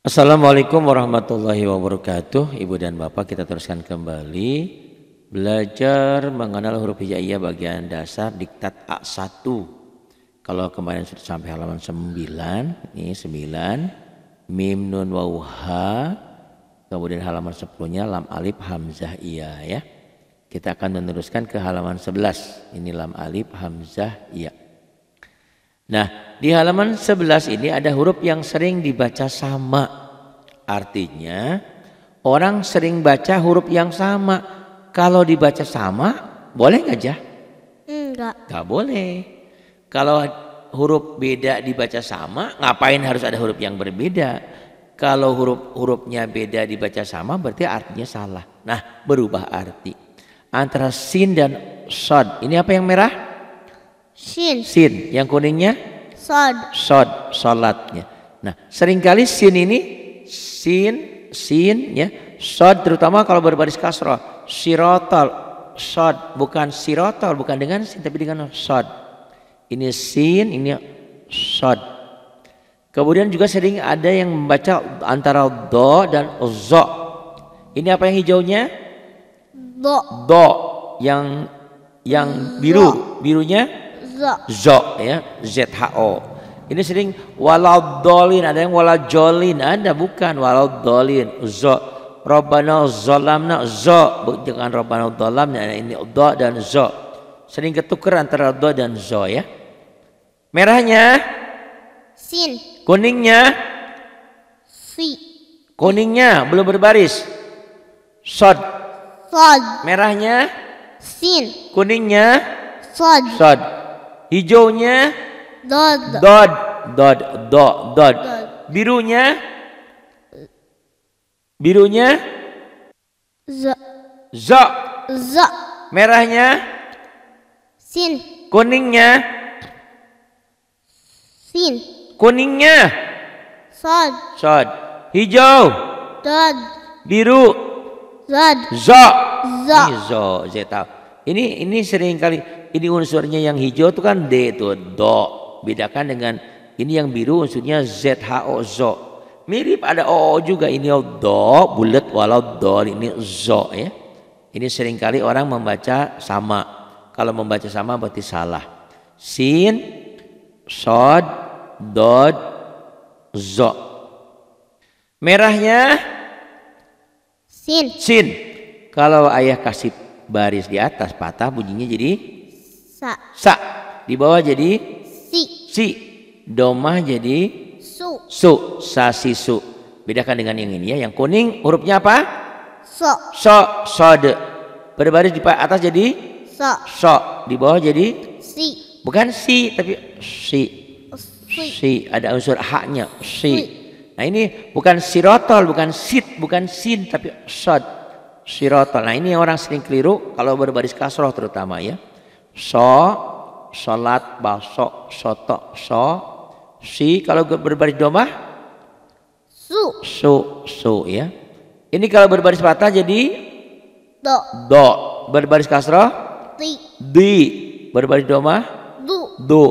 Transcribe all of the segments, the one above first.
Assalamualaikum warahmatullahi wabarakatuh Ibu dan Bapak kita teruskan kembali Belajar mengenal huruf hijaiyah bagian dasar diktat A1 Kalau kemarin sudah sampai halaman 9 Ini 9 Mim nun wauha, Kemudian halaman 10 nya lam alif hamzah iya ya Kita akan meneruskan ke halaman 11 Ini lam alif hamzah iya Nah, di halaman 11 ini ada huruf yang sering dibaca sama. Artinya, orang sering baca huruf yang sama. Kalau dibaca sama, boleh nggak, Jah? Enggak. Gak boleh. Kalau huruf beda dibaca sama, ngapain harus ada huruf yang berbeda? Kalau huruf-hurufnya beda dibaca sama, berarti artinya salah. Nah, berubah arti. Antara sin dan sod. Ini apa yang merah? Sin. Sin. Yang kuningnya? Sod. Sod, salatnya. Nah, seringkali sin ini sin, sin ya. Sod terutama kalau berbaris kasroh. Sirotol, sod. Bukan sirotol, bukan dengan sin, tapi dengan sod. Ini sin, ini sod. Kemudian juga sering ada yang membaca antara do dan zo. Ini apa yang hijaunya? Do. Do. Yang yang hmm, biru, birunya zo ya z h o ini sering Dolin ada yang Jolin ada bukan Dolin. zo robbana zolamna zo jangan robbana zolamnya ini do dan zo sering ketukar antara do dan zo ya merahnya sin kuningnya si kuningnya belum berbaris sod sod merahnya sin kuningnya sod sod Hijaunya dot dot dot dot dot. Birunya Birunya Z. Z. Z. Merahnya sin. Kuningnya sin. Kuningnya sod. Sod. Hijau dot Biru zod. Zo. Zo. Ini zo, saya tahu. Ini ini sering kali ini unsurnya yang hijau itu kan D itu do bedakan dengan ini yang biru unsurnya z h o Z mirip ada o juga ini do bulat walau do ini zo ya ini seringkali orang membaca sama kalau membaca sama berarti salah sin sod dod zo merahnya sin sin kalau ayah kasih baris di atas patah bunyinya jadi Sa. Sa. Di bawah jadi si. Si. Domah jadi su. Su. Sa si su. Bedakan dengan yang ini ya. Yang kuning hurufnya apa? So. So. de. Berbaris di atas jadi so. So. Di bawah jadi si. Bukan si tapi si. Si, ada unsur haknya si. si. Nah ini bukan sirotol, bukan sit, bukan sin tapi sod sirotol. Nah ini orang sering keliru kalau berbaris kasroh terutama ya so salat baso soto so si kalau berbaris domah su su su ya ini kalau berbaris patah jadi do do berbaris kasroh di di berbaris domah du du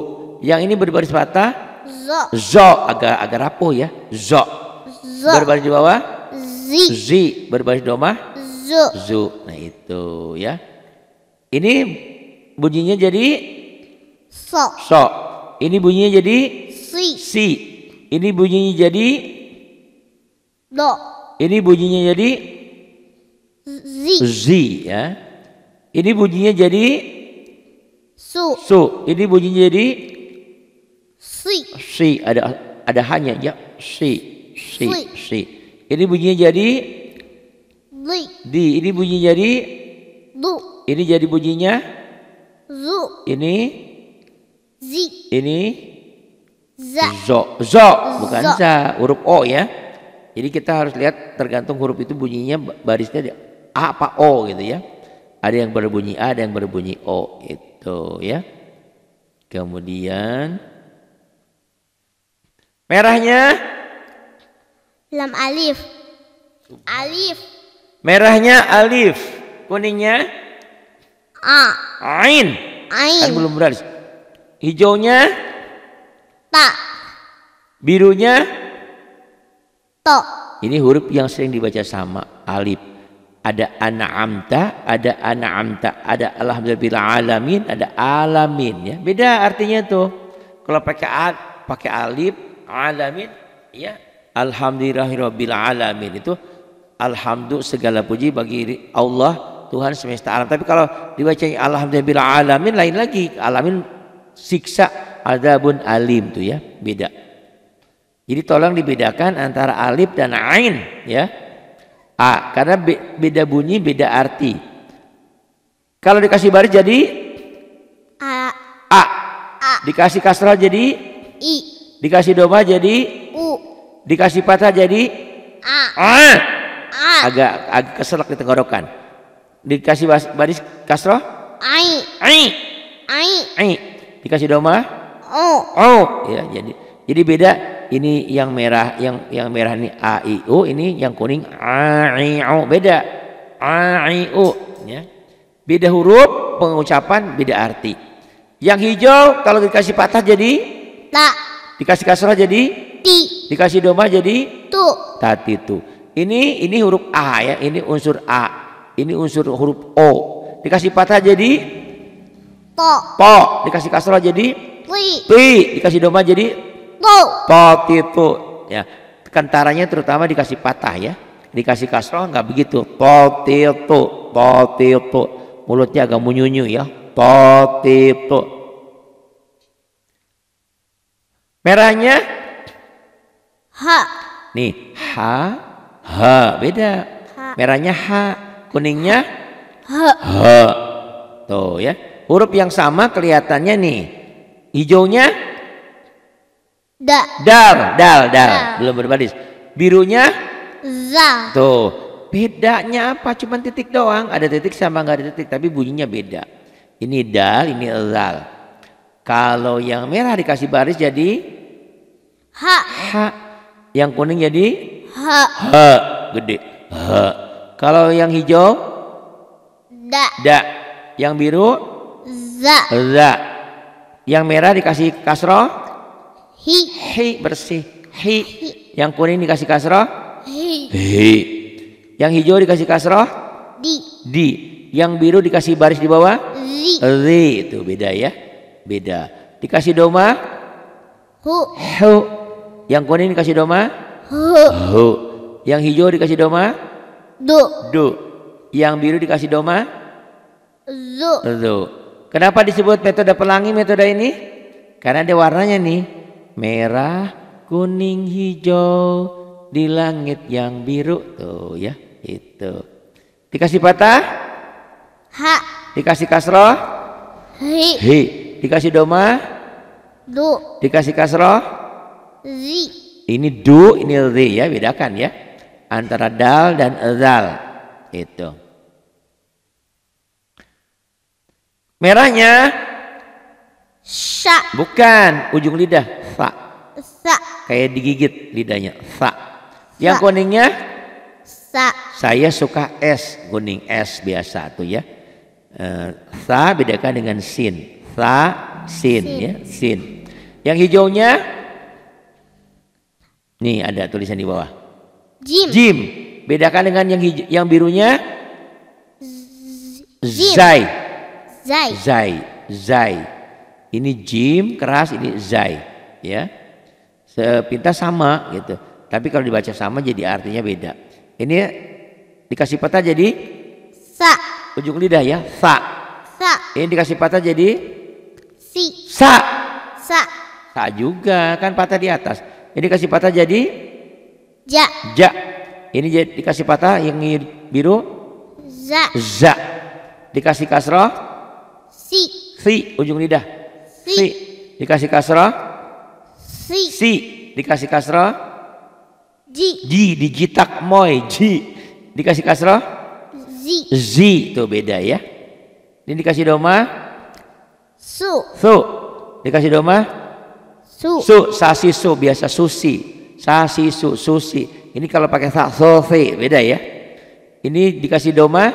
yang ini berbaris patah zo zo agak agak rapuh ya zo zo berbaris di bawah zi zi berbaris domah zu zu nah itu ya ini bunyinya jadi so. So. Ini bunyinya jadi si. Si. Ini bunyinya jadi do. Ini bunyinya jadi z. Z ya. Ini bunyinya jadi su. Su. Ini bunyinya jadi si. Si ada ada hanya ya si si si. Ini bunyinya jadi di. Di. Ini bunyinya jadi du. Ini jadi bunyinya Zu. Ini? Zi. Ini? Za. Zo. Zo. Bukan Zo. za. Huruf O ya. Jadi kita harus lihat tergantung huruf itu bunyinya barisnya A apa O gitu ya. Ada yang berbunyi A, ada yang berbunyi O itu ya. Kemudian merahnya lam alif. Alif. Merahnya alif, kuningnya A. Ain. Ain. Kan belum beralis. Hijaunya ta. Birunya to. Ini huruf yang sering dibaca sama alif. Ada an'amta, ada an'amta, ada alhamdulillah alamin, ada alamin ya. Beda artinya tuh. Kalau pakai al, pakai alif alamin ya Alhamdulillahirobbilalamin itu alhamdulillah segala puji bagi Allah Tuhan semesta alam. Tapi kalau dibaca alhamdulillah alamin lain lagi. Alamin siksa ada bun alim tuh ya, beda. Jadi tolong dibedakan antara alif dan ain ya. A karena beda bunyi, beda arti. Kalau dikasih baris jadi a. A. Dikasih kasrah jadi i. Dikasih doma jadi u. Dikasih patah jadi a. A. Agak agak keselak di tenggorokan. Dikasih baris kasroh? Ai. Ai. Ai. Ai. Dikasih doma? O. O. Ya, jadi jadi beda ini yang merah yang yang merah ini a i u ini yang kuning a i u beda a i u ya. Beda huruf, pengucapan, beda arti. Yang hijau kalau dikasih patah jadi ta. Dikasih kasrah jadi ti. Dikasih doma jadi tu. Tati tu. Ini ini huruf a ya, ini unsur a. Ini unsur huruf O. Dikasih patah jadi to. Po. Dikasih kasrah jadi pi. pi. Dikasih doma jadi to. Po titu. Ya, kentaranya terutama dikasih patah ya. Dikasih kasroh nggak begitu. to titu, po titu. Mulutnya agak munyunyu ya. Po titu. Merahnya ha. Nih, ha, ha beda. Ha. Merahnya ha kuningnya H. H. Tuh ya. Huruf yang sama kelihatannya nih. Hijaunya da. Dal, dal, dal. Belum berbaris. Birunya za. Tuh. Bedanya apa? Cuman titik doang. Ada titik sama nggak ada titik, tapi bunyinya beda. Ini dal, ini zal. Kalau yang merah dikasih baris jadi ha. Ha. Yang kuning jadi ha. Ha. Gede. Ha kalau yang hijau? Da. Da. Yang biru? Za. Za. Yang merah dikasih kasroh? Hi. Hi bersih. Hi. Hi. Yang kuning dikasih kasroh? Hi. Hi. Yang hijau dikasih kasroh? Di. Di. Yang biru dikasih baris di bawah? Zi. Zi itu beda ya. Beda. Dikasih doma? Hu. Hu. Yang kuning dikasih doma? Hu. Hu. Yang hijau dikasih doma? Du. Du. Yang biru dikasih doma? Zu. Zu. Kenapa disebut metode pelangi metode ini? Karena ada warnanya nih. Merah, kuning, hijau di langit yang biru tuh ya itu dikasih patah ha dikasih kasroh hi hi dikasih doma du dikasih kasroh zi ini du ini ri ya bedakan ya antara dal dan zal itu merahnya sa bukan ujung lidah sa sa kayak digigit lidahnya sa yang sa. kuningnya sa saya suka s kuning s biasa tuh ya eh, sa bedakan dengan sin sa sin, sin. ya sin yang hijaunya nih ada tulisan di bawah Jim. Jim. Bedakan dengan yang hij- yang birunya Zim. Zai. Zai. Zai. Zai. Ini jim keras, ini zai, ya. Sepintas sama gitu. Tapi kalau dibaca sama jadi artinya beda. Ini dikasih patah jadi sa. Ujung lidah ya, sa. Sa. Ini dikasih patah jadi si. Sa. Sa. Sa juga kan patah di atas. Ini kasih patah jadi Ja. Ja. Ini jadi dikasih patah yang biru. Za. Za. Dikasih kasroh. Si. Si. Ujung lidah. Si. si. Dikasih kasroh. Si. Si. Dikasih kasroh. Ji. Ji. Digitak moy. Ji. Dikasih kasroh. Zi. Zi. Tuh beda ya. Ini dikasih doma. Su. Su. Dikasih doma. Su. Su. Sasi su. Biasa susi sasi su susi ini kalau pakai sa sosi beda ya ini dikasih doma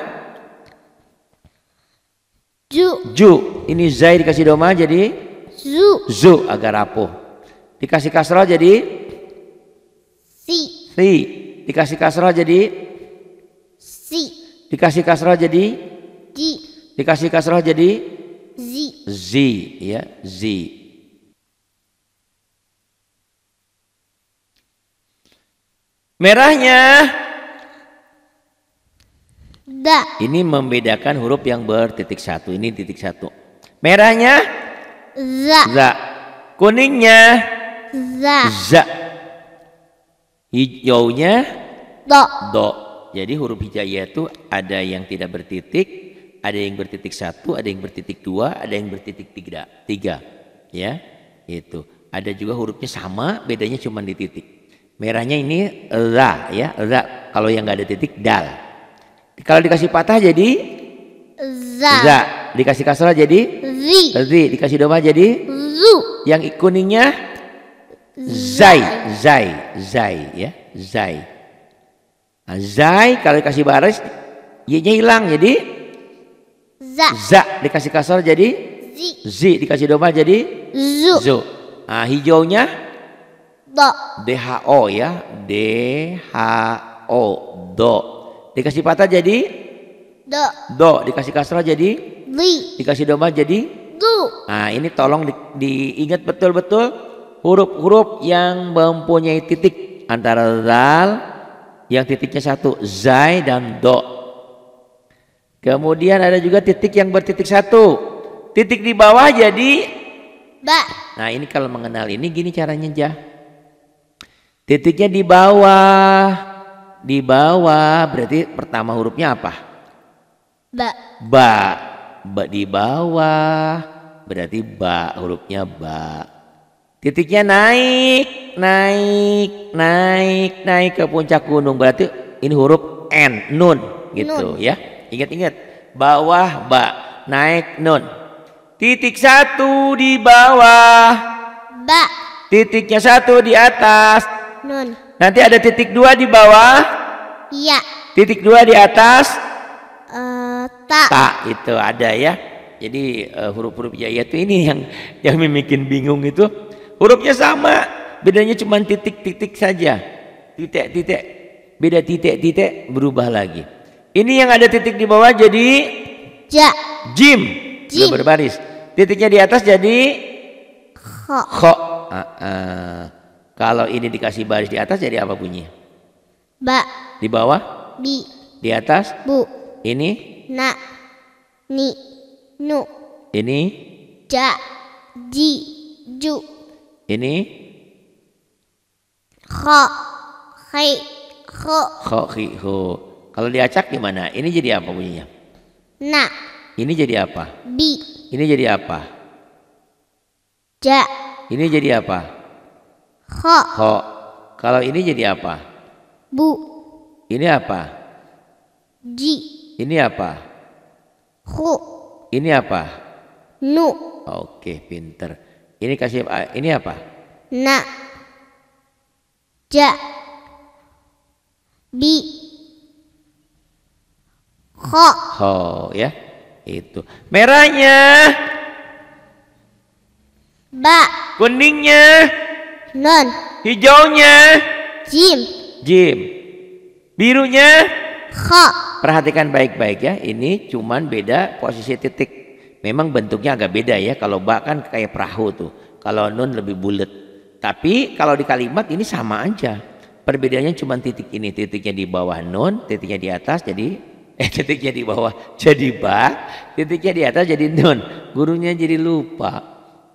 ju ju ini zai dikasih doma jadi zu zu agar rapuh dikasih kasroh jadi si si dikasih kasroh jadi si dikasih kasroh jadi ji dikasih kasroh jadi zi zi ya zi Merahnya Da. Ini membedakan huruf yang bertitik satu. Ini titik satu. Merahnya Za. Za. Kuningnya Za. Za. Hijaunya Do. Do. Jadi huruf hijaiyah itu ada yang tidak bertitik, ada yang bertitik satu, ada yang bertitik dua, ada yang bertitik tiga. Tiga. Ya, itu. Ada juga hurufnya sama, bedanya cuma di titik. Merahnya ini la ya, la Kalau yang nggak ada titik dal. Kalau dikasih patah jadi za. za. Dikasih kasrah jadi zi. zi. Dikasih domah jadi zu. Yang kuningnya zai, zai, zai ya, zai. Nah, zai kalau dikasih baris y-nya hilang jadi za. Za dikasih kasar jadi zi. Zi dikasih domah jadi zu. zu. Nah, hijaunya do DHO ya DHO do dikasih patah jadi do do dikasih kasrah jadi li dikasih domba jadi du nah ini tolong di, diingat betul-betul huruf-huruf yang mempunyai titik antara zal yang titiknya satu zai dan do kemudian ada juga titik yang bertitik satu titik di bawah jadi ba. Nah, ini kalau mengenal ini gini caranya, Jah. Titiknya di bawah. Di bawah berarti pertama hurufnya apa? Ba. Ba. Ba di bawah. Berarti ba hurufnya ba. Titiknya naik, naik, naik, naik ke puncak gunung. Berarti ini huruf N, nun gitu nun. ya. Ingat-ingat. Bawah ba, naik nun. Titik satu di bawah. Ba. Titiknya satu di atas Nun. Nanti ada titik dua di bawah. Iya. Titik dua di atas. Uh, eh, Tak Tak itu ada ya. Jadi uh, huruf-huruf ya itu ini yang yang bikin bingung itu hurufnya sama, bedanya cuma titik-titik saja. Titik-titik. Beda titik-titik berubah lagi. Ini yang ada titik di bawah jadi ja. Jim. Jim. berbaris. Titiknya di atas jadi Kok. Uh, ah, uh. Ah. Kalau ini dikasih baris di atas jadi apa bunyinya? Ba. Di bawah? Bi. Di atas? Bu. Ini? Na. Ni. Nu. Ini? Ja. Ji. Ju. Ini? Kho. Hei. Kho. Kho. Khi. Ho. Kalau diacak gimana? Ini jadi apa bunyinya? Na. Ini jadi apa? Bi. Ini jadi apa? Ja. Ini jadi apa? Kok. Kho. Kalau ini jadi apa? Bu. Ini apa? Ji. Ini apa? Hu. Ini apa? Nu. Oke, pinter. Ini kasih ini apa? Na. Ja. Bi. Ho. Ho ya. Itu. Merahnya. Ba. Kuningnya. Nun. Hijaunya? Jim. Jim. Birunya? Kha. Perhatikan baik-baik ya. Ini cuman beda posisi titik. Memang bentuknya agak beda ya. Kalau bak kan kayak perahu tuh. Kalau nun lebih bulat. Tapi kalau di kalimat ini sama aja. Perbedaannya cuma titik ini. Titiknya di bawah nun, titiknya di atas jadi eh titiknya di bawah jadi ba, titiknya di atas jadi nun. Gurunya jadi lupa.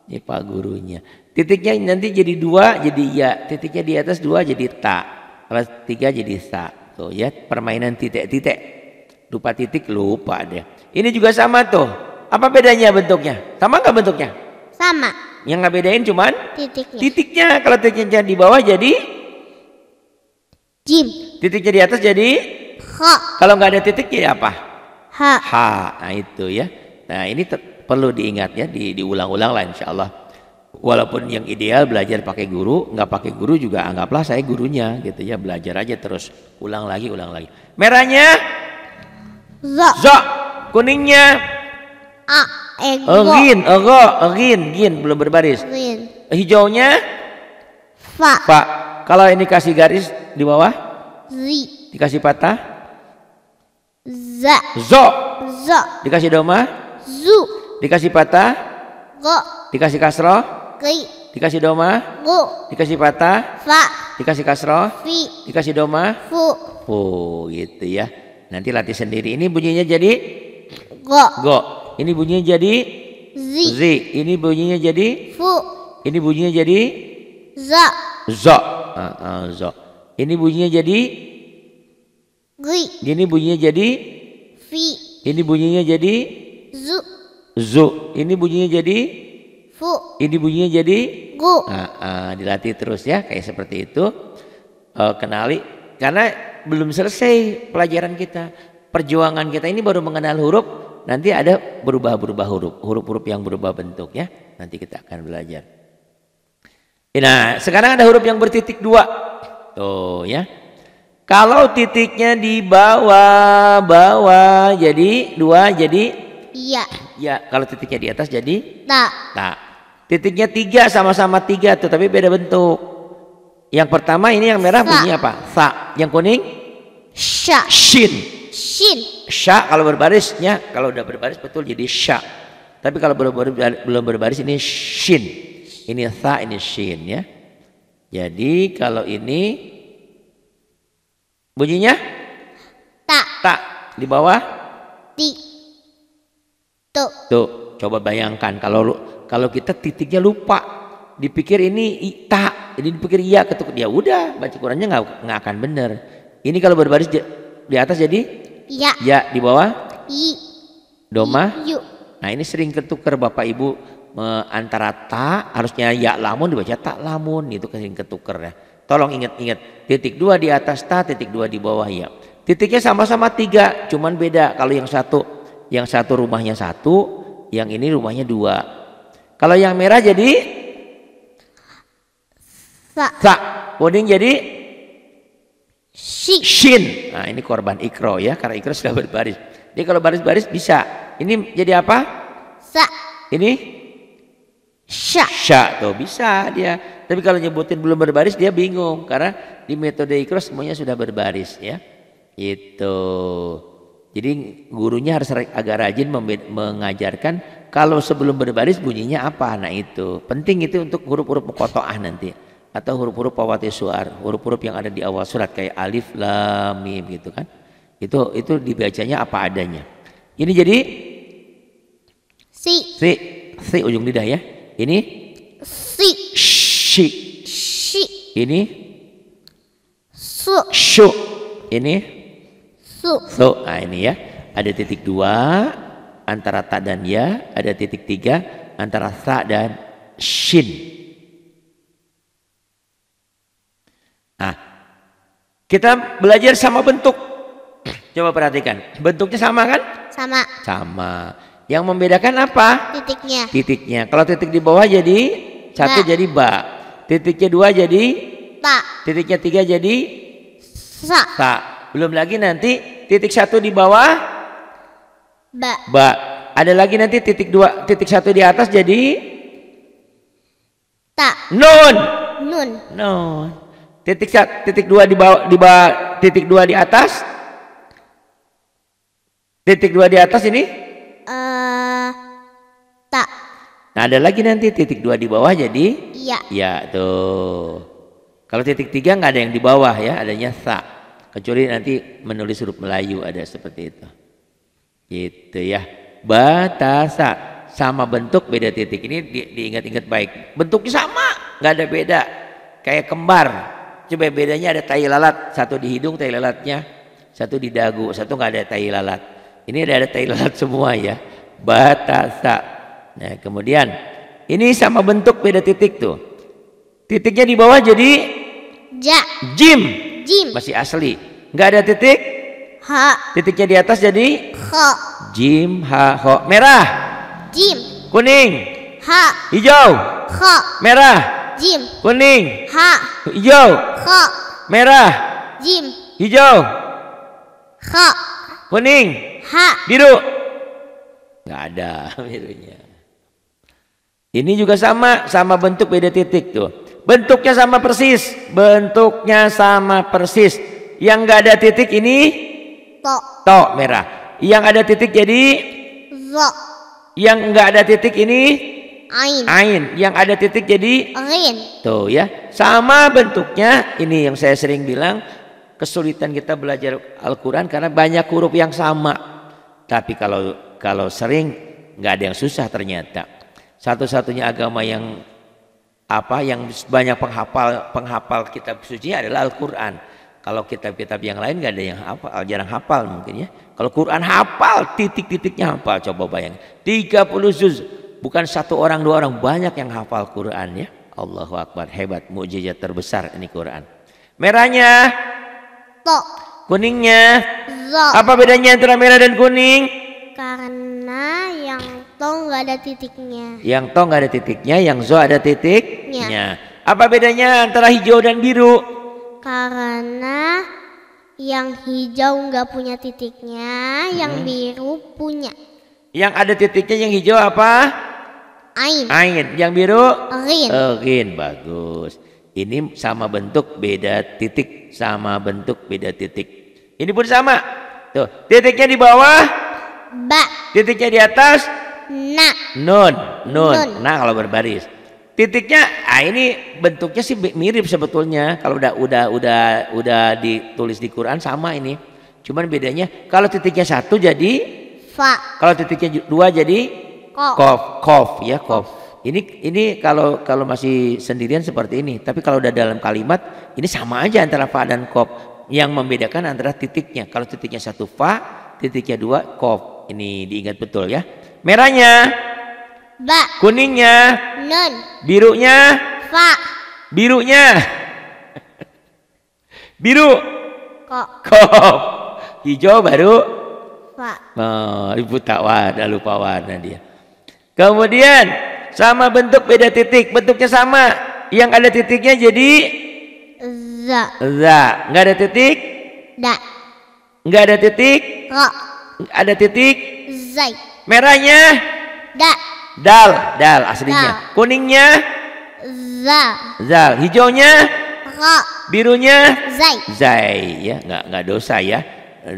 Ini pak gurunya. Titiknya nanti jadi dua jadi ya, titiknya di atas dua jadi tak atas tiga jadi tak Tuh ya permainan titik-titik. Lupa titik lupa deh. Ini juga sama tuh. Apa bedanya bentuknya? Sama nggak bentuknya? Sama. Yang nggak bedain cuman titiknya. Titiknya kalau titiknya di bawah jadi jim. Titiknya di atas jadi ha. Kalau nggak ada titiknya apa? Ha. Ha. Nah itu ya. Nah ini perlu diingat ya, di diulang-ulang lah insyaallah walaupun yang ideal belajar pakai guru nggak pakai guru juga anggaplah saya gurunya gitu ya belajar aja terus ulang lagi ulang lagi merahnya za za kuningnya a ego erin ego erin gin belum berbaris hijaunya fa fa kalau ini kasih garis di bawah zi dikasih patah za zo zo dikasih doma zu dikasih patah go dikasih kasroh Ki. Dikasih doma? Bu. Dikasih patah? Fa. Dikasih kasroh? Fi. Dikasih doma? Fu. Fu gitu ya. Nanti latih sendiri. Ini bunyinya jadi? Go. Go. Ini bunyinya jadi? Zi. Zi. Ini bunyinya jadi? Fu. Ini bunyinya jadi? Za. Za. Uh, uh, za. Ini bunyinya jadi? Gui. Ini bunyinya jadi? Fi. Ini bunyinya jadi? Zu. Zu. Ini bunyinya jadi? Fu. Ini bunyinya jadi gu. Nah, uh, dilatih terus ya kayak seperti itu. Uh, kenali karena belum selesai pelajaran kita. Perjuangan kita ini baru mengenal huruf, nanti ada berubah-berubah huruf, huruf-huruf yang berubah bentuk ya. Nanti kita akan belajar. Eh, nah, sekarang ada huruf yang bertitik dua. Tuh ya. Kalau titiknya di bawah, bawah jadi dua jadi Iya. Ya, kalau titiknya di atas jadi tak. Tak. Titiknya tiga sama-sama tiga tuh tapi beda bentuk. Yang pertama ini yang merah Sa. bunyi apa? Sa. Yang kuning? Sha. Shin. Shin. Sha kalau berbarisnya kalau udah berbaris betul jadi sha. Tapi kalau belum berbaris, belum berbaris ini shin. Ini sa ini shin ya. Jadi kalau ini bunyinya tak tak di bawah ti tu. tuh Coba bayangkan kalau kalau kita titiknya lupa, dipikir ini ita, ini dipikir iya ketuk dia ya udah baca Qurannya nggak nggak akan bener. Ini kalau berbaris di atas jadi iya. Ya di bawah i. Doma. I, Nah ini sering ketuker bapak ibu antara ta harusnya ya lamun dibaca tak lamun itu sering ketuker ya. Tolong ingat-ingat titik dua di atas ta, titik dua di bawah ya. Titiknya sama-sama tiga, cuman beda. Kalau yang satu yang satu rumahnya satu, yang ini rumahnya dua. Kalau yang merah jadi sa. sa. Kuning jadi si. shin. Nah, ini korban ikro ya, karena ikro sudah berbaris. Jadi kalau baris-baris bisa. Ini jadi apa? Sa. Ini sha. Sha tuh bisa dia. Tapi kalau nyebutin belum berbaris dia bingung karena di metode ikro semuanya sudah berbaris ya. Itu. Jadi gurunya harus agak rajin mengajarkan kalau sebelum berbaris bunyinya apa. Nah itu penting itu untuk huruf-huruf mukotoah nanti atau huruf-huruf pawati suar, huruf-huruf yang ada di awal surat kayak alif, lam, mim gitu kan. Itu itu dibacanya apa adanya. Ini jadi si si si ujung lidah ya. Ini si si si ini su su ini su. So, nah ini ya. Ada titik dua antara ta dan ya, ada titik tiga antara sa dan shin. Nah, kita belajar sama bentuk. Coba perhatikan, bentuknya sama kan? Sama. Sama. Yang membedakan apa? Titiknya. Titiknya. Kalau titik di bawah jadi satu ba. jadi ba. Titiknya dua jadi ta. Titiknya tiga jadi sa. Sa. Belum lagi nanti titik satu di bawah ba. Ba. Ada lagi nanti titik dua, titik satu di atas jadi ta. Nun. Nun. Nun. Titik satu, titik dua di bawah, di bawah, titik dua di atas. Titik dua di atas ini? Uh, eh, tak. Nah, ada lagi nanti titik dua di bawah jadi? Iya. Iya tuh. Kalau titik tiga nggak ada yang di bawah ya, adanya sa kecuali nanti menulis huruf Melayu ada seperti itu gitu ya batasa sama bentuk beda titik ini di, diingat-ingat baik bentuknya sama nggak ada beda kayak kembar coba bedanya ada tai lalat satu di hidung tai lalatnya satu di dagu satu nggak ada tai lalat ini ada, ada tai lalat semua ya batasa nah kemudian ini sama bentuk beda titik tuh titiknya di bawah jadi ja jim Jim. Masih asli. Nggak ada titik. Ha. Titiknya di atas jadi ho. Jim ha ho. Merah. Jim. Kuning. Ha. Hijau. Ho. Merah. Jim. Kuning. Ha. Hijau. Ho. Merah. Jim. Hijau. Ho. Kuning. Ha. Biru. Nggak ada birunya. Ini juga sama, sama bentuk beda titik tuh. Bentuknya sama persis. Bentuknya sama persis. Yang nggak ada titik ini to. To merah. Yang ada titik jadi zo. Yang nggak ada titik ini ain. Ain. Yang ada titik jadi ain. Tuh ya. Sama bentuknya ini yang saya sering bilang kesulitan kita belajar Al-Qur'an karena banyak huruf yang sama. Tapi kalau kalau sering nggak ada yang susah ternyata. Satu-satunya agama yang apa yang banyak penghafal penghafal kitab suci adalah Al-Qur'an. Kalau kitab-kitab yang lain nggak ada yang hafal, jarang hafal mungkin ya. Kalau Quran hafal, titik-titiknya hafal. Coba tiga 30 juz. Bukan satu orang, dua orang. Banyak yang hafal Quran ya. Allahu Akbar. Hebat. Mukjizat terbesar ini Quran. Merahnya. to. Kuningnya. Apa bedanya antara merah dan kuning? Karena yang to nggak ada titiknya. Yang to nggak ada titiknya, yang zo ada titiknya. Ya. Apa bedanya antara hijau dan biru? Karena yang hijau nggak punya titiknya, hmm. yang biru punya. Yang ada titiknya yang hijau apa? Ain. Ain. Yang biru? Rin. Bagus. Ini sama bentuk beda titik, sama bentuk beda titik. Ini pun sama. Tuh, titiknya di bawah. Ba. Titiknya di atas na nun nun, nah kalau berbaris titiknya ah ini bentuknya sih mirip sebetulnya kalau udah udah udah udah ditulis di Quran sama ini cuman bedanya kalau titiknya satu jadi fa kalau titiknya dua jadi kof kof, kof ya kof ini ini kalau kalau masih sendirian seperti ini tapi kalau udah dalam kalimat ini sama aja antara fa dan kof yang membedakan antara titiknya kalau titiknya satu fa titiknya dua kof ini diingat betul ya Merahnya ba. Kuningnya nun. Birunya fa. Birunya biru Kok, Kok. Hijau baru fa. Oh, ibu tak warna lupa warna dia. Kemudian sama bentuk beda titik, bentuknya sama. Yang ada titiknya jadi za. Za. Enggak ada titik? Da. Enggak ada titik? Kok. Ada titik? Zai. Merahnya da. Dal, dal aslinya. Da. Kuningnya zal. Zal. Hijaunya ra. Birunya zai. Zai ya, nggak nggak dosa ya.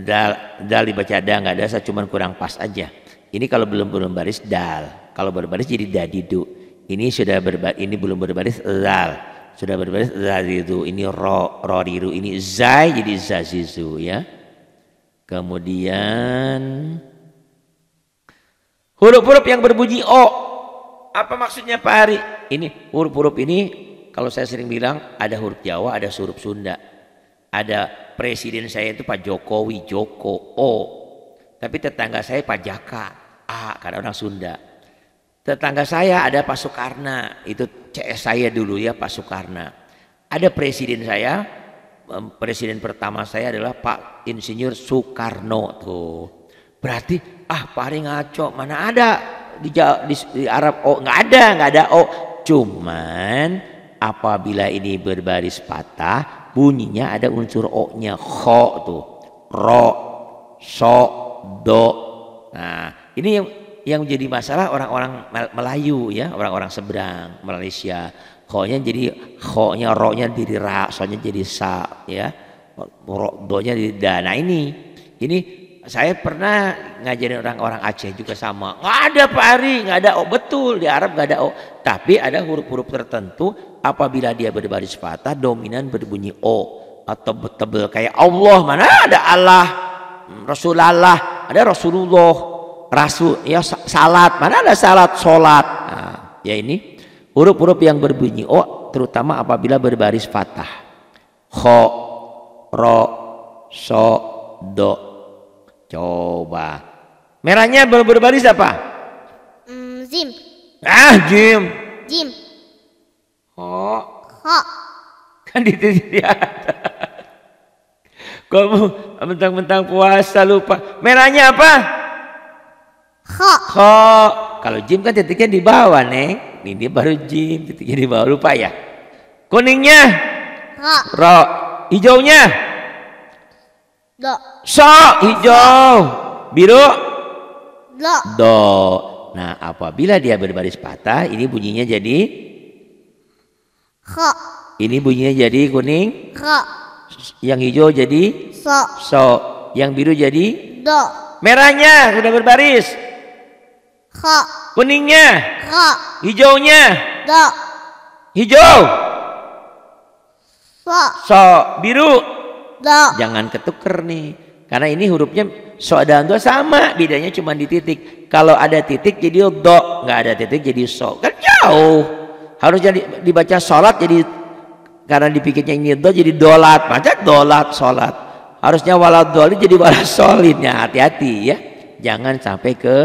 Dal dal dibaca ada nggak dosa cuman kurang pas aja. Ini kalau belum belum baris dal. Kalau berbaris jadi dadidu. Ini sudah berbaris ini belum berbaris zal sudah berbaris zazizu ini ro ro riru, ini zai jadi zazizu ya kemudian Huruf-huruf yang berbunyi O. Apa maksudnya Pak Ari? Ini huruf-huruf ini kalau saya sering bilang ada huruf Jawa, ada huruf Sunda. Ada presiden saya itu Pak Jokowi, Joko, O. Tapi tetangga saya Pak Jaka, A karena orang Sunda. Tetangga saya ada Pak Soekarno itu CS saya dulu ya Pak Soekarno. Ada presiden saya, presiden pertama saya adalah Pak Insinyur Soekarno tuh. Berarti ah paling ngaco mana ada di, di, di Arab oh nggak ada nggak ada oh cuman apabila ini berbaris patah bunyinya ada unsur o-nya kho tuh ro so do nah ini yang yang menjadi masalah orang-orang Melayu ya orang-orang seberang Malaysia kho-nya jadi kho-nya ro-nya jadi ra so-nya jadi sa ya ro do-nya jadi da nah ini ini saya pernah ngajarin orang-orang Aceh juga sama. Nggak ada Pak Ari, nggak ada O. Oh, betul, di Arab nggak ada O. Oh, tapi ada huruf-huruf tertentu apabila dia berbaris patah dominan berbunyi O. Atau tebel kayak Allah, mana ada Allah, hmm, Rasulullah ada Rasulullah, Rasul, ya salat, mana ada salat, solat. Nah, ya ini huruf-huruf yang berbunyi O terutama apabila berbaris patah. Kho, ro, so, do, Coba. Merahnya ber berbaris apa? Mm, zim. Ah, Jim. Jim. Ho. Oh. Ho. Kan di sini ada. Kamu mentang-mentang puasa lupa. Merahnya apa? Ho. Ho. Kalau Jim kan titiknya di bawah, Neng. Ini dia baru Jim, titiknya di bawah. Lupa ya? Kuningnya? Ho. Ro. Hijaunya? Do. So hijau, biru. Do. Do. Nah, apabila dia berbaris patah, ini bunyinya jadi Kho. Ini bunyinya jadi kuning. Kho. Yang hijau jadi so. So. Yang biru jadi do. Merahnya sudah berbaris. Kho. Kuningnya. Kho. Hijaunya. Do. Hijau. So. So. Biru. Do. Jangan ketuker nih. Karena ini hurufnya so dan do sama, bedanya cuma di titik. Kalau ada titik jadi do, nggak ada titik jadi so. Kan jauh. Harus jadi dibaca salat jadi karena dipikirnya ini do jadi dolat, baca dolat salat. Harusnya walad doli jadi walad solidnya. Hati-hati ya. Jangan sampai ke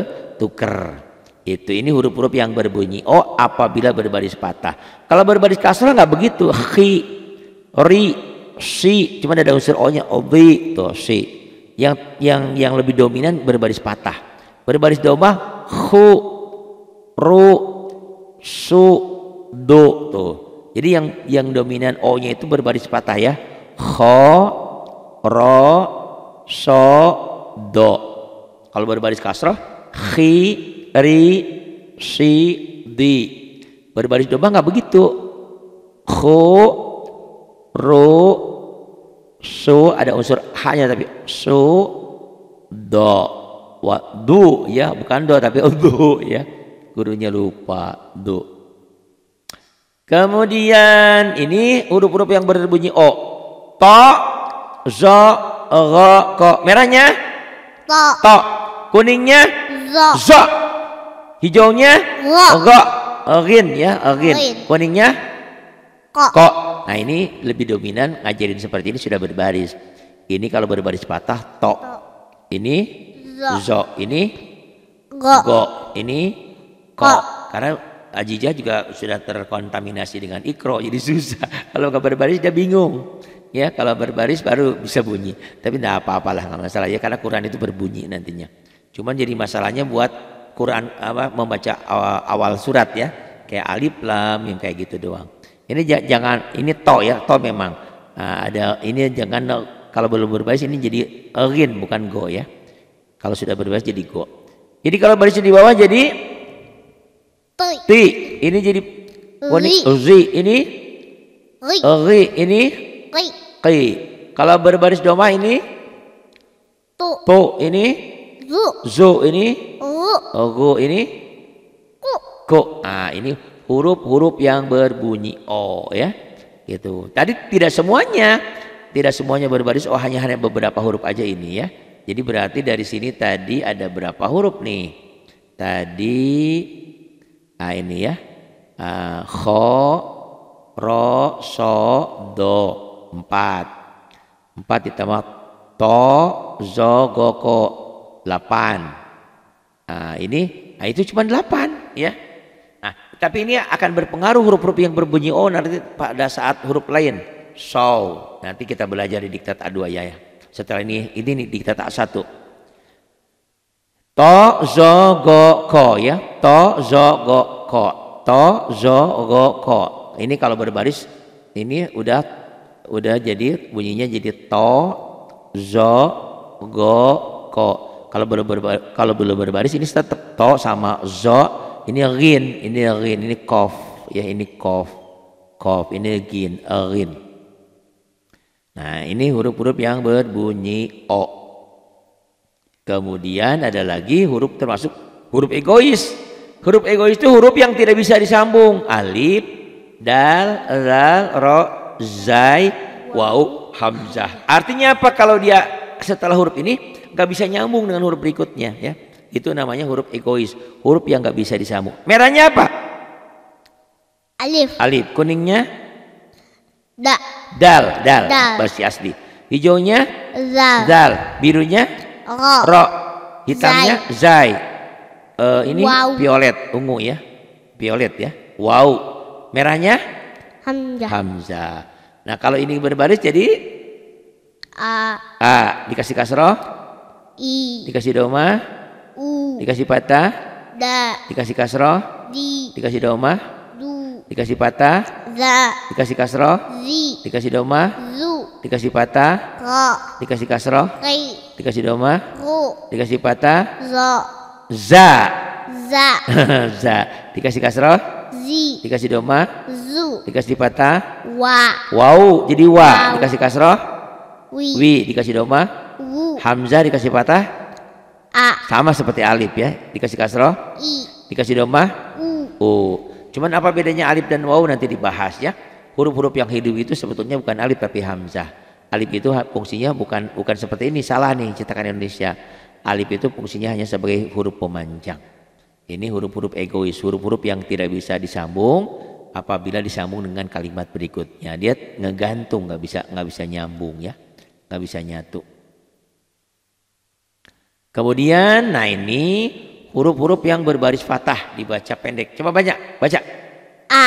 tuker. Itu ini huruf-huruf yang berbunyi o oh, apabila berbaris patah. Kalau berbaris kasrah nggak begitu. Khi, ri, si cuma ada unsur o-nya obi tuh si yang yang yang lebih dominan berbaris patah berbaris domah khu ru su do tuh jadi yang yang dominan o-nya itu berbaris patah ya kho ro so do kalau berbaris kasroh khi ri si di berbaris domah nggak begitu khu ru su ada unsur hanya tapi su do wa du ya bukan do tapi du ya gurunya lupa du kemudian ini huruf-huruf yang berbunyi o to zo ro ko merahnya to, to. kuningnya zo, zo. hijaunya ro rin ya rin kuningnya ko, ko. Nah ini lebih dominan ngajarin seperti ini sudah berbaris. Ini kalau berbaris patah to. Ini zo. Ini go. go. Ini ko. Karena ajijah juga sudah terkontaminasi dengan ikro jadi susah. Kalau nggak berbaris dia bingung. Ya kalau berbaris baru bisa bunyi. Tapi tidak apa-apalah nggak masalah ya karena Quran itu berbunyi nantinya. Cuman jadi masalahnya buat Quran apa membaca awal surat ya kayak alif lam yang kayak gitu doang. Ini jangan ini to ya, to memang. Nah, ada ini jangan eh, kalau belum berbaris ini jadi erin bukan go ya. Kalau sudah berbaris jadi go. Jadi kalau baris di bawah jadi ti. Ini jadi ri Ini ri. Ini ki. Kalau berbaris doma ini tu Ini zu. Ini ru Ini ku. Ah ini huruf-huruf yang berbunyi o ya gitu tadi tidak semuanya tidak semuanya berbaris oh hanya hanya beberapa huruf aja ini ya jadi berarti dari sini tadi ada berapa huruf nih tadi ah ini ya ah, kho ro so do empat empat ditambah to zo go ko delapan ah, ini ah, itu cuma delapan ya tapi ini akan berpengaruh huruf-huruf yang berbunyi O nanti pada saat huruf lain. So, nanti kita belajar di diktat A2 ya. ya. Setelah ini, ini nih diktat A1. To, zo, go, ko ya. To, zo, go, ko. To, zo, go, ko. Ini kalau berbaris, ini udah udah jadi bunyinya jadi to, zo, go, ko. Kalau belum berbaris, kalau berbaris ini tetap to sama zo, ini rin ini rin ini kof ya ini kof kof ini gin rin eh, nah ini huruf-huruf yang berbunyi o kemudian ada lagi huruf termasuk huruf egois huruf egois itu huruf yang tidak bisa disambung alif dal lal ro zai wau hamzah artinya apa kalau dia setelah huruf ini nggak bisa nyambung dengan huruf berikutnya ya itu namanya huruf egois, huruf yang nggak bisa disambung. Merahnya apa? Alif. Alif. Kuningnya? Da. Dal. Dal. Dal. Pasti asli. Hijaunya? Zal. Zal. Birunya? Ro. Ro. Hitamnya? Zai. Zai. Uh, ini wow. violet, ungu ya. Violet ya. Wow. Merahnya? Hamzah. Hamzah. Nah kalau ini berbaris jadi? A. A. Dikasih kasroh? I. Dikasih doma? Dikasih patah? Da. Dikasih kasroh? Di. Dikasih domah? Du. Dikasih patah? Za. Dikasih kasroh? Zi. Dikasih domah? Zu. Dikasih patah? Dikasih kasroh? Kai. Dikasih domah? Ru. Dikasih patah? Zo. Za. Za. Za. Dikasih kasroh? Zi. Dikasih domah? Zu. Dikasih patah? Wa. Wow. Jadi wa. Dikasih kasroh? Wi. Wi. Dikasih domah? Wu. Hamzah dikasih patah? A. Sama seperti alif ya. Dikasih kasroh. I. Dikasih domah. U. U. Cuman apa bedanya alif dan waw nanti dibahas ya. Huruf-huruf yang hidup itu sebetulnya bukan alif tapi hamzah. Alif itu fungsinya bukan bukan seperti ini. Salah nih cetakan Indonesia. Alif itu fungsinya hanya sebagai huruf pemanjang. Ini huruf-huruf egois, huruf-huruf yang tidak bisa disambung apabila disambung dengan kalimat berikutnya. Dia ngegantung, nggak bisa nggak bisa nyambung ya, nggak bisa nyatu. Kemudian, nah ini huruf-huruf yang berbaris fathah dibaca pendek. Coba baca, baca. A,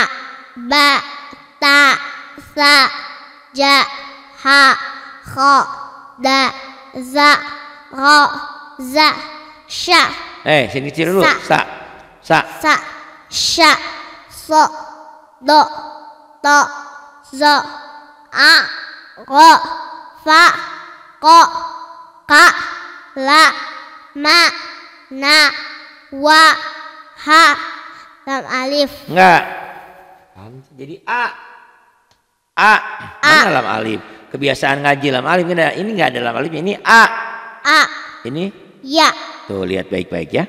ba, ta, sa, ja, ha, kho, da, za, ro, za, sha. Eh, sini kecil dulu. Sa. Sa. Sa. Sa. Sha. So. Do. To. Zo. A. Ro. Fa. Ko. Ka. La ma na wa ha lam alif. Enggak. Jadi a. A. a. Mana lam alif? Kebiasaan ngaji lam alif ini enggak ada lam alif ini a. A. Ini ya. Tuh lihat baik-baik ya.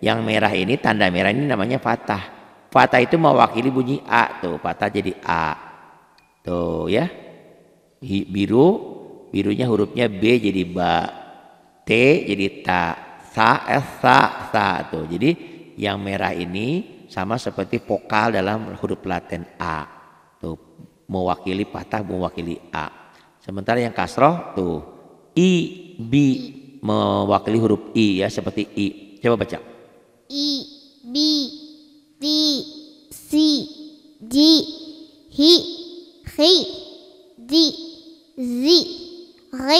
Yang merah ini tanda merah ini namanya fatah. Fatah itu mewakili bunyi a tuh. fatah jadi a. Tuh ya. Biru birunya hurufnya b jadi ba T jadi ta, sa, s, sa, sa tuh. Jadi yang merah ini sama seperti vokal dalam huruf Latin a. Tuh mewakili patah mewakili a. Sementara yang kasroh tuh i b mewakili huruf i ya seperti i. Coba baca. I b t c d h h d z r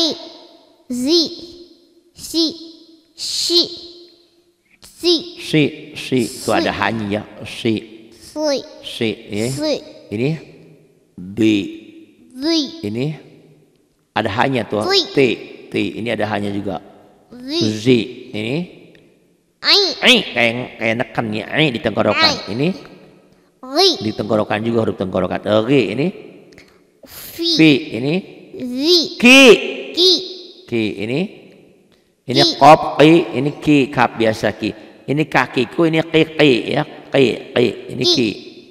z Si, si, si. Si, si. Itu ada hanya ya. Si. Si. Si. Ya. si. Ini. b Ini. Ada hanya tuh. T. T. Ini ada hanya juga. Z. Ini. Ai. Ai. Kayak, kayak nekan ya. Ai di tenggorokan. Ini. Ri. Di tenggorokan juga huruf tenggorokan. Ri. Ini. v. Ini. Zi. Ki. Ki. Ki. Ini. Ini kop ini ki kap biasa ki. Ini kakiku ini ki ki ya, ki ki Ini ki.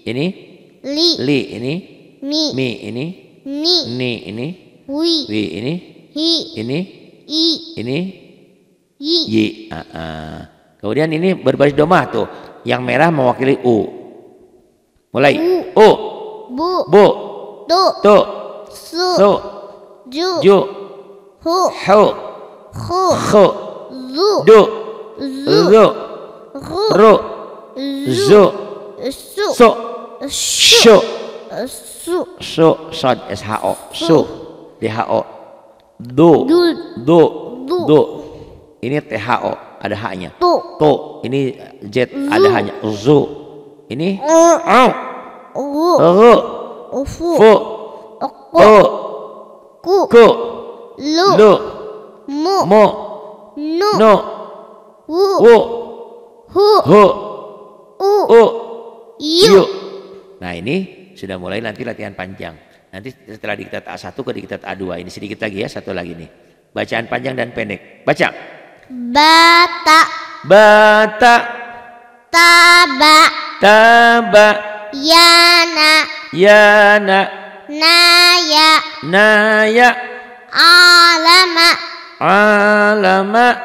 Ini li. Li ini mi. Mi ini ni. Ni ini wi. Wi ini hi. Ini i. Ini yi. Yi. Uh -uh. Kemudian ini berbaris domah tuh. Yang merah mewakili u. Mulai. U. u. Bu. Bu. Tu. Tu. Su. Su. Ju. Ju. Hu. Hu khu khu zu du zu ru ru zu su su su su su son s h o su d h o du du du du ini t h o ada h nya tu tu ini z ada h nya zu ini au ru fu fu ku ku lu lu mu mu nu nu wu wu hu hu u u yu nah ini sudah mulai nanti latihan panjang nanti setelah diktat a satu ke diktat A2 ini sedikit lagi ya satu lagi nih bacaan panjang dan pendek baca bata bata taba taba yana yana naya naya alama alama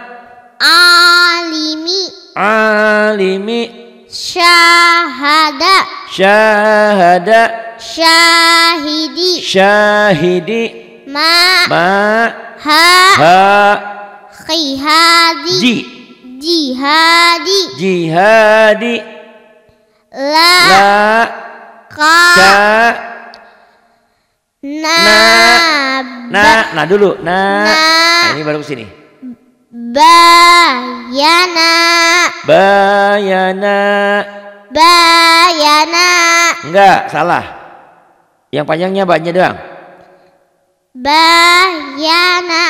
alimi alimi syahada syahada syahidi syahidi ma ma ha ha khihadi ji jihadi jihadi la la ka, ka na na na dulu na, na Nah, ini baru kesini. Bayana. Bayana. Bayana. Enggak, salah. Yang panjangnya banyak doang. Bayana.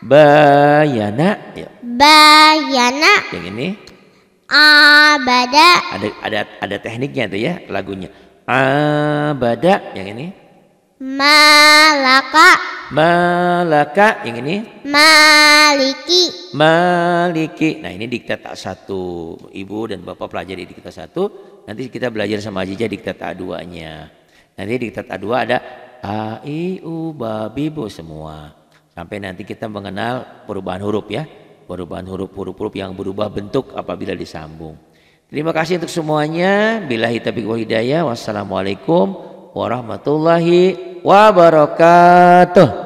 Bayana. Yuk. Ya. Bayana. Yang ini. Abada. Ada ada ada tekniknya tuh ya lagunya. Abada yang ini. Malaka. Malaka yang ini. Maliki. Maliki. Nah ini dikta tak satu. Ibu dan bapak pelajari dikta satu. Nanti kita belajar sama Ajija dikta tak duanya. Nanti dikta tak dua ada a i u babibu semua. Sampai nanti kita mengenal perubahan huruf ya. Perubahan huruf-huruf yang berubah bentuk apabila disambung. Terima kasih untuk semuanya. Bila hitabik wa hidayah. Wassalamualaikum warahmatullahi wabarakatuh.